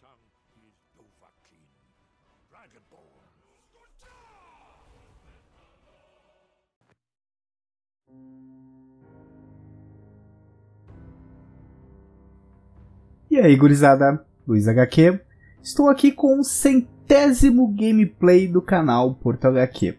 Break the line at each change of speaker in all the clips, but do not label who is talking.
tongue, is Dovahkiin, Dragonborn. E aí, gurizada, Luiz HQ. Estou aqui com o centésimo gameplay do canal Porto HQ.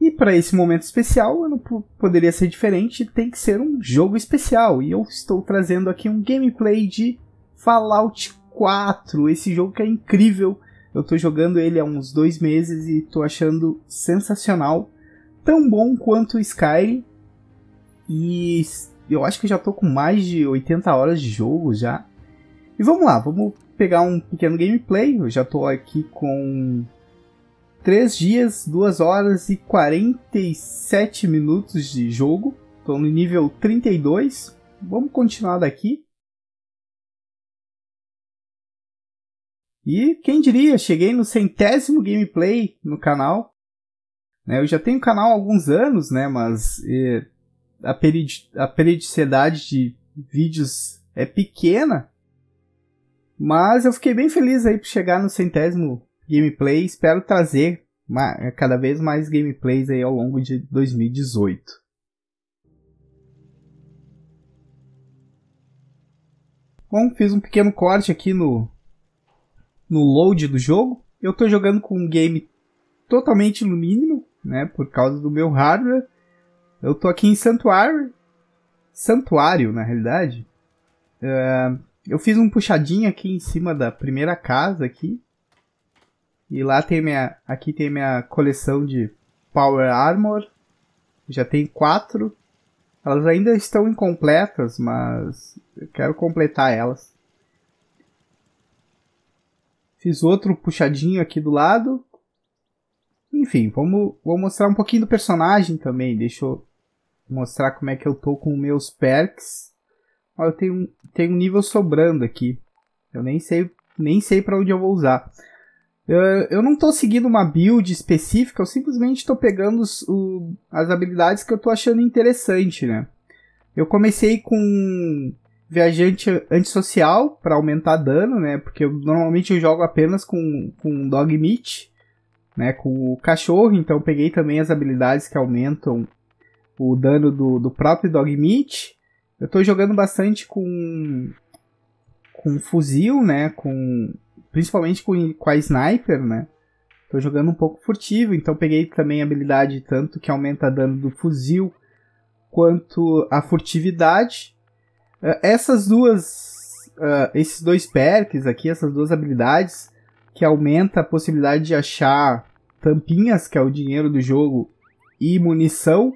E para esse momento especial, eu não poderia ser diferente, tem que ser um jogo especial. E eu estou trazendo aqui um gameplay de Fallout 4, esse jogo que é incrível. Eu tô jogando ele há uns dois meses e tô achando sensacional. Tão bom quanto Skyrim. E eu acho que já tô com mais de 80 horas de jogo já. E vamos lá, vamos pegar um pequeno gameplay. Eu já tô aqui com 3 dias, 2 horas e 47 minutos de jogo. Tô no nível 32. Vamos continuar daqui. E quem diria, cheguei no centésimo gameplay no canal. Né, eu já tenho canal há alguns anos, né? Mas a, perid a periodicidade de vídeos é pequena. Mas eu fiquei bem feliz aí por chegar no centésimo gameplay. Espero trazer cada vez mais gameplays aí ao longo de 2018. Bom, fiz um pequeno corte aqui no no load do jogo. Eu estou jogando com um game totalmente no mínimo, né, por causa do meu hardware. Eu estou aqui em Santuário, Santuário na realidade. Uh, eu fiz um puxadinho aqui em cima da primeira casa aqui. E lá tem minha, aqui tem minha coleção de Power Armor. Já tem quatro. Elas ainda estão incompletas, mas eu quero completar elas. Fiz outro puxadinho aqui do lado. Enfim, vamos, vou mostrar um pouquinho do personagem também. Deixa eu mostrar como é que eu tô com meus perks. Olha, eu tenho, tenho um nível sobrando aqui. Eu nem sei, nem sei para onde eu vou usar. Eu, eu não estou seguindo uma build específica, eu simplesmente estou pegando os, o, as habilidades que eu estou achando interessante, né? Eu comecei com viajante antissocial para aumentar dano, né? Porque eu, normalmente eu jogo apenas com, com dog meat, né? Com o cachorro, então peguei também as habilidades que aumentam o dano do, do próprio dog meat. Eu estou jogando bastante com com fuzil, né? Com principalmente com, com a sniper, né? Tô jogando um pouco furtivo, então peguei também habilidade tanto que aumenta dano do fuzil quanto a furtividade. Eh, essas duas. Uh, esses dois perks aqui, essas duas habilidades, que aumenta a possibilidade de achar tampinhas, que é o dinheiro do jogo, e munição.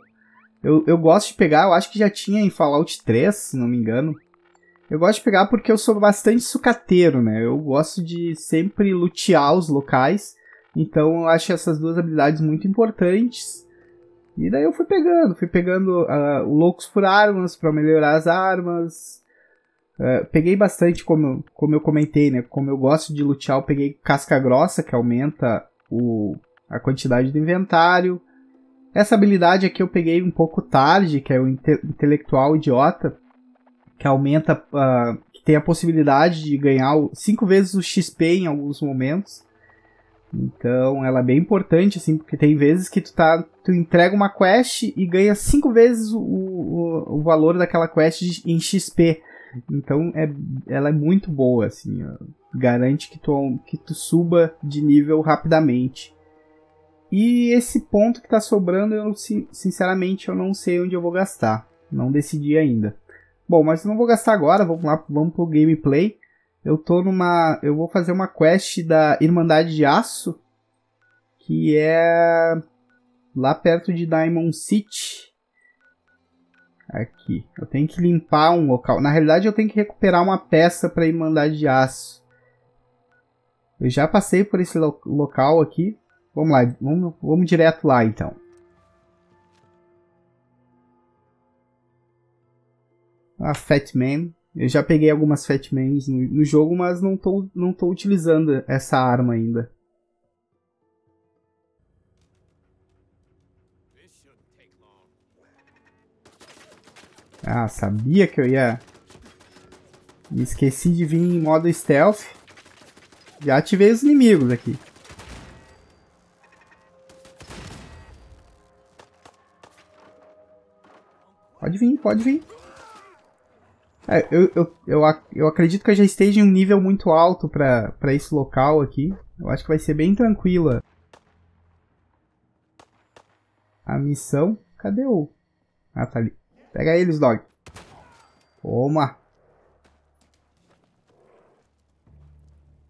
Eu, eu gosto de pegar, eu acho que já tinha em Fallout 3, se não me engano. Eu gosto de pegar porque eu sou bastante sucateiro, né? Eu gosto de sempre lutear os locais. Então eu acho essas duas habilidades muito importantes. E daí eu fui pegando, fui pegando uh, loucos por armas para melhorar as armas. Uh, peguei bastante, como, como eu comentei, né? Como eu gosto de lutear, eu peguei casca grossa, que aumenta o, a quantidade do inventário. Essa habilidade aqui eu peguei um pouco tarde, que é o inte intelectual idiota, que aumenta, uh, que tem a possibilidade de ganhar 5 vezes o XP em alguns momentos. Então, ela é bem importante, assim, porque tem vezes que tu tá. Tu entrega uma quest e ganha cinco vezes o, o, o valor daquela quest em XP. Então é, ela é muito boa, assim. Ó. Garante que tu, que tu suba de nível rapidamente. E esse ponto que tá sobrando, eu sinceramente eu não sei onde eu vou gastar. Não decidi ainda. Bom, mas não vou gastar agora, vamos lá, vamos pro gameplay. Eu tô numa. Eu vou fazer uma quest da Irmandade de Aço. Que é. Lá perto de Diamond City. Aqui. Eu tenho que limpar um local. Na realidade, eu tenho que recuperar uma peça pra Irmandade de Aço. Eu já passei por esse lo local aqui. Vamos lá, vamos, vamos direto lá então. A ah, Fat Man. Eu já peguei algumas Fatmans no, no jogo, mas não tô, não tô utilizando essa arma ainda. Ah, sabia que eu ia... Me esqueci de vir em modo stealth. Já ativei os inimigos aqui. Pode vir, pode vir. É, eu, eu, eu, eu acredito que eu já esteja em um nível muito alto para esse local aqui. Eu acho que vai ser bem tranquila a missão. Cadê o... Ah, tá ali. Pega eles, dog. Toma.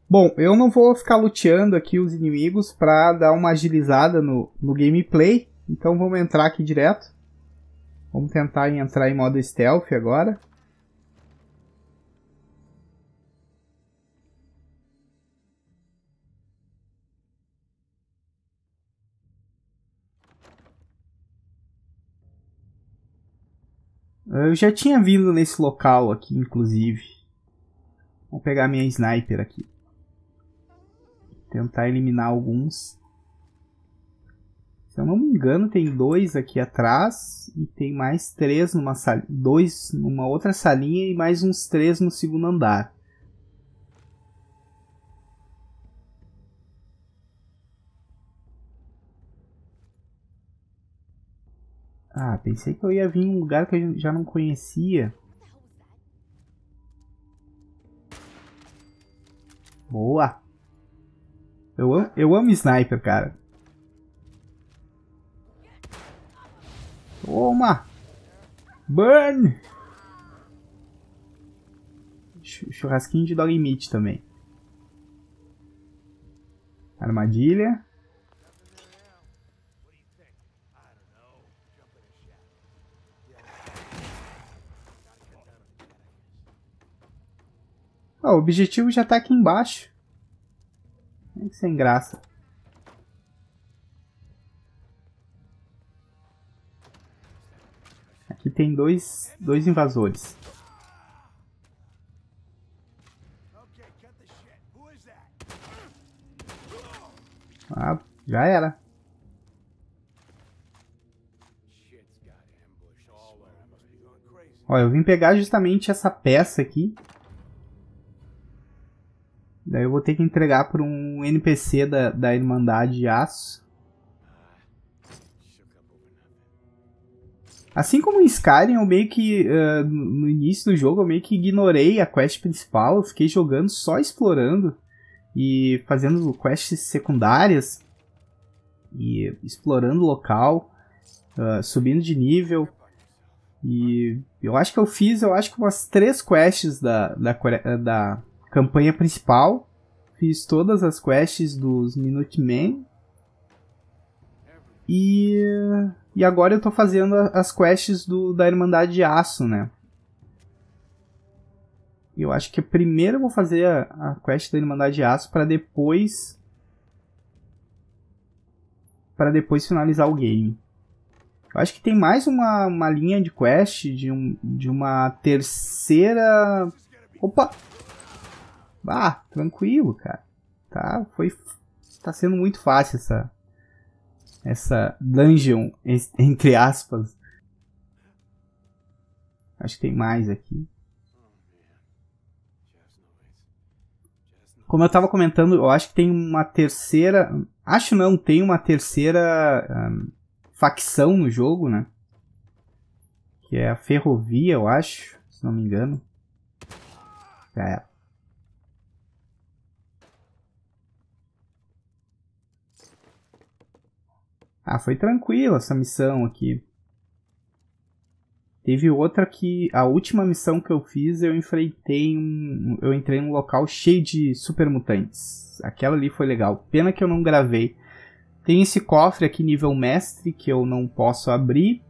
Bom, eu não vou ficar luteando aqui os inimigos para dar uma agilizada no, no gameplay. Então vamos entrar aqui direto. Vamos tentar entrar em modo stealth agora. Eu já tinha vindo nesse local aqui, inclusive. Vou pegar minha sniper aqui. Tentar eliminar alguns. Se eu não me engano, tem dois aqui atrás. E tem mais três numa sal... Dois numa outra salinha e mais uns três no segundo andar. Ah, pensei que eu ia vir em um lugar que eu já não conhecia. Boa! Eu amo, eu amo sniper, cara. Toma! Burn! Churrasquinho de dog meat também. Armadilha. Ah, o objetivo já tá aqui embaixo. Sem graça. Aqui tem dois, dois invasores. Ah, já era. Olha, eu vim pegar justamente essa peça aqui Daí eu vou ter que entregar para um NPC da, da Irmandade de Aço. Assim como em Skyrim, eu meio que, uh, no início do jogo, eu meio que ignorei a quest principal. Eu fiquei jogando só explorando e fazendo quests secundárias e explorando o local, uh, subindo de nível. E eu acho que eu fiz, eu acho que umas três quests da, da, da campanha principal, fiz todas as quests dos Minutemen. E, e agora eu tô fazendo as quests do, da Irmandade de Aço, né? Eu acho que primeiro eu vou fazer a, a quest da Irmandade de Aço para depois para depois finalizar o game. Eu acho que tem mais uma, uma linha de quest de, um, de uma terceira. Opa! Ah, tranquilo, cara. Tá, foi tá sendo muito fácil essa essa dungeon entre aspas. Acho que tem mais aqui. Como eu tava comentando, eu acho que tem uma terceira, acho não, tem uma terceira um, facção no jogo, né? Que é a ferrovia, eu acho, se não me engano. É. Ah, foi tranquila essa missão aqui. Teve outra que a última missão que eu fiz, eu enfrentei um, eu entrei num local cheio de super mutantes. Aquela ali foi legal. Pena que eu não gravei. Tem esse cofre aqui nível mestre que eu não posso abrir.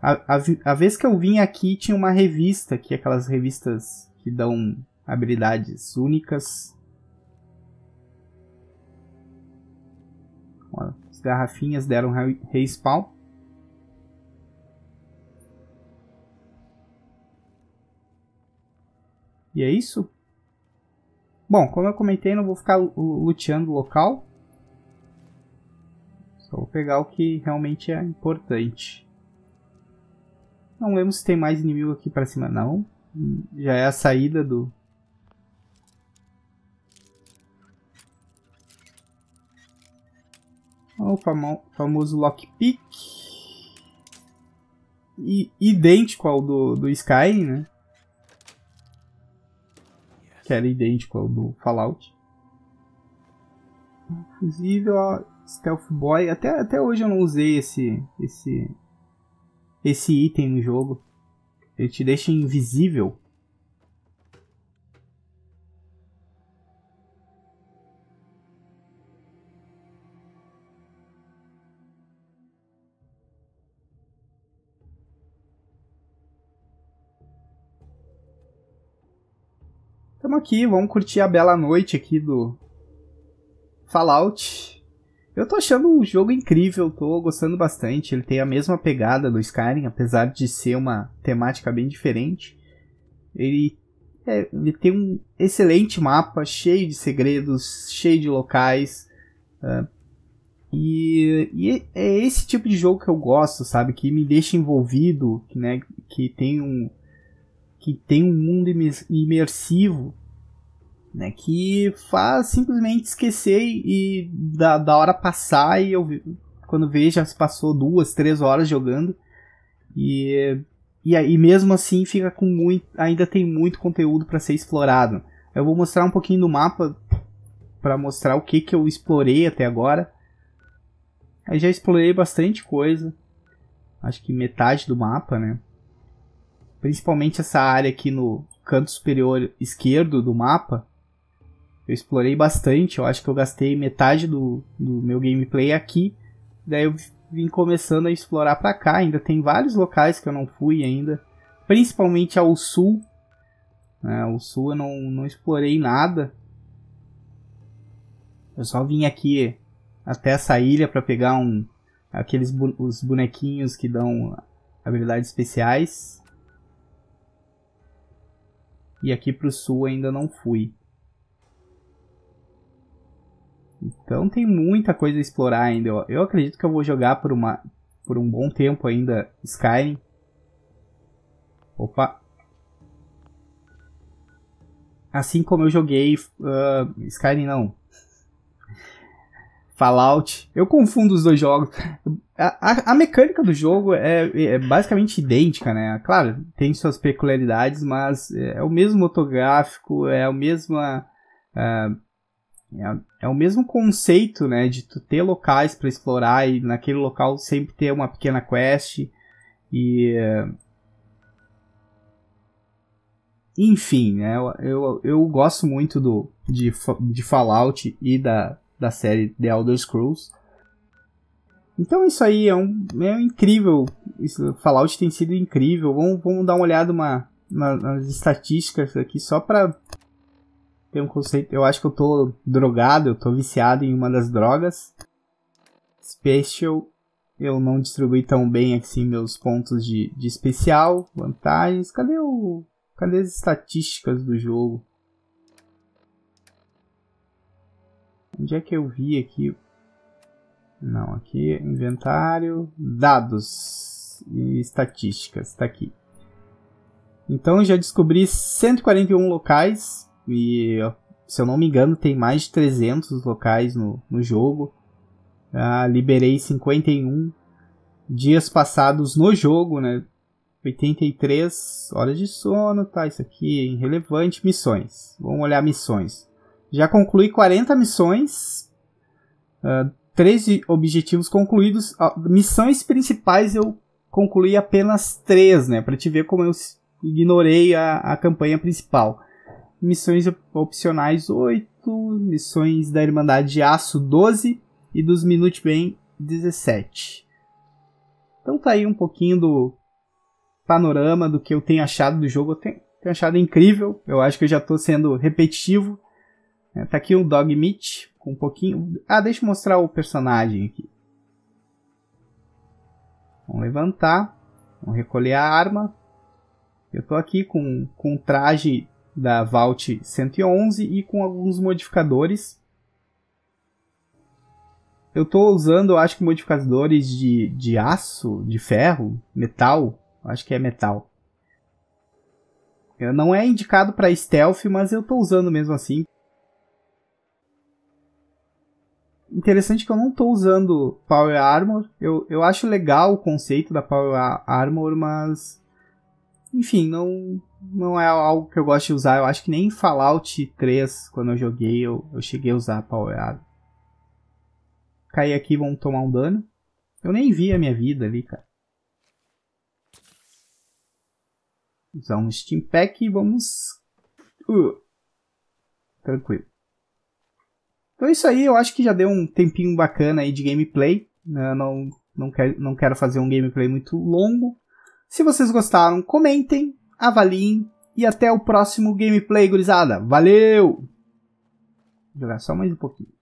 A, a, a vez que eu vim aqui tinha uma revista, que aquelas revistas que dão habilidades únicas. Olha, garrafinhas deram respawn. E é isso. Bom, como eu comentei, não vou ficar luteando o local. Só vou pegar o que realmente é importante. Não lembro se tem mais inimigo aqui pra cima, não. Já é a saída do, O famoso lockpick. I idêntico ao do, do sky né? Que era idêntico ao do Fallout. Fusível, ó, Stealth Boy. Até, até hoje eu não usei esse, esse, esse item no jogo. Ele te deixa invisível. aqui, vamos curtir a bela noite aqui do Fallout. Eu tô achando o jogo incrível, tô gostando bastante. Ele tem a mesma pegada do Skyrim, apesar de ser uma temática bem diferente. Ele, é, ele tem um excelente mapa, cheio de segredos, cheio de locais. Uh, e, e, é esse tipo de jogo que eu gosto, sabe? Que me deixa envolvido, né? Que tem um que tem um mundo imersivo né? Que faz simplesmente esquecer e da, da hora passar e eu quando vejo já se passou duas, três horas jogando e e aí mesmo assim fica com muito, ainda tem muito conteúdo para ser explorado. Eu vou mostrar um pouquinho do mapa para mostrar o que que eu explorei até agora. aí já explorei bastante coisa. Acho que metade do mapa, né? Principalmente essa área aqui no canto superior esquerdo do mapa, eu explorei bastante, eu acho que eu gastei metade do, do meu gameplay aqui, daí eu vim começando a explorar para cá, ainda tem vários locais que eu não fui ainda, principalmente ao sul, né, o sul eu não, não explorei nada, eu só vim aqui até essa ilha para pegar um aqueles bu os bonequinhos que dão habilidades especiais. E aqui pro sul ainda não fui. Então tem muita coisa a explorar ainda. Eu, eu acredito que eu vou jogar por, uma, por um bom tempo ainda Skyrim. Opa! Assim como eu joguei uh, Skyrim não. Fallout. Eu confundo os dois jogos. A, a, a mecânica do jogo é, é, basicamente idêntica, né? Claro, tem suas peculiaridades, mas é o mesmo motográfico, é a mesma. Uh, é, é o mesmo conceito, né, de tu ter locais para explorar e naquele local sempre ter uma pequena quest e eh, enfim, né, eu, eu, eu gosto muito do de, de Fallout e da, da série The Elder Scrolls. Então isso aí é um é um incrível. Isso, Fallout tem sido incrível. Vamos, vamos dar uma olhada uma, uma, nas estatísticas aqui só para tem um conceito. Eu acho que eu tô drogado, eu tô viciado em uma das drogas. Special, eu não distribuí tão bem assim meus pontos de, de especial, vantagens. Cadê o. Cadê as estatísticas do jogo? Onde é que eu vi aqui? Não, aqui, é inventário, dados e estatísticas, tá aqui. Então já descobri 141 locais e se eu não me engano, tem mais de 300 locais no, no jogo. Ah, liberei 51 dias passados no jogo, né? 83 horas de sono, tá? Isso aqui é irrelevante. Missões. Vamos olhar missões. Já concluí 40 missões. Uh, ah, 13 objetivos concluídos. Uh, missões principais eu concluí apenas 3, né? Pra te ver como eu ignorei a, a campanha principal missões opcionais 8, missões da Irmandade de Aço 12 e dos Minutemen 17. Então tá aí um pouquinho do panorama do que eu tenho achado do jogo. Eu tenho, tenho achado incrível, eu acho que eu já estou sendo repetitivo. É, tá aqui o um Dog Meat com um pouquinho. Ah, deixa eu mostrar o personagem aqui. Vamos levantar, vamos recolher a arma. Eu tô aqui com, com um traje da Vault 111 e com alguns modificadores. Eu estou usando, acho que modificadores de, de aço, de ferro, metal, acho que é metal. não é indicado para stealth, mas eu estou usando mesmo assim. Interessante que eu não estou usando Power Armor. Eu, eu acho legal o conceito da Power Armor, mas. Enfim, não, não é algo que eu gosto de usar. Eu acho que nem Fallout 3, quando eu joguei, eu, eu cheguei a usar Power Up. Cair aqui, vão tomar um dano. Eu nem vi a minha vida ali, cara. Usar um Steam Pack e vamos... Uh. Tranquilo. Então é isso aí, eu acho que já deu um tempinho bacana aí de gameplay. Né? não, não, quero, não quero fazer um gameplay muito longo. Se vocês gostaram, comentem, avaliem e até o próximo gameplay, gurizada. Valeu! Vou jogar só mais um pouquinho.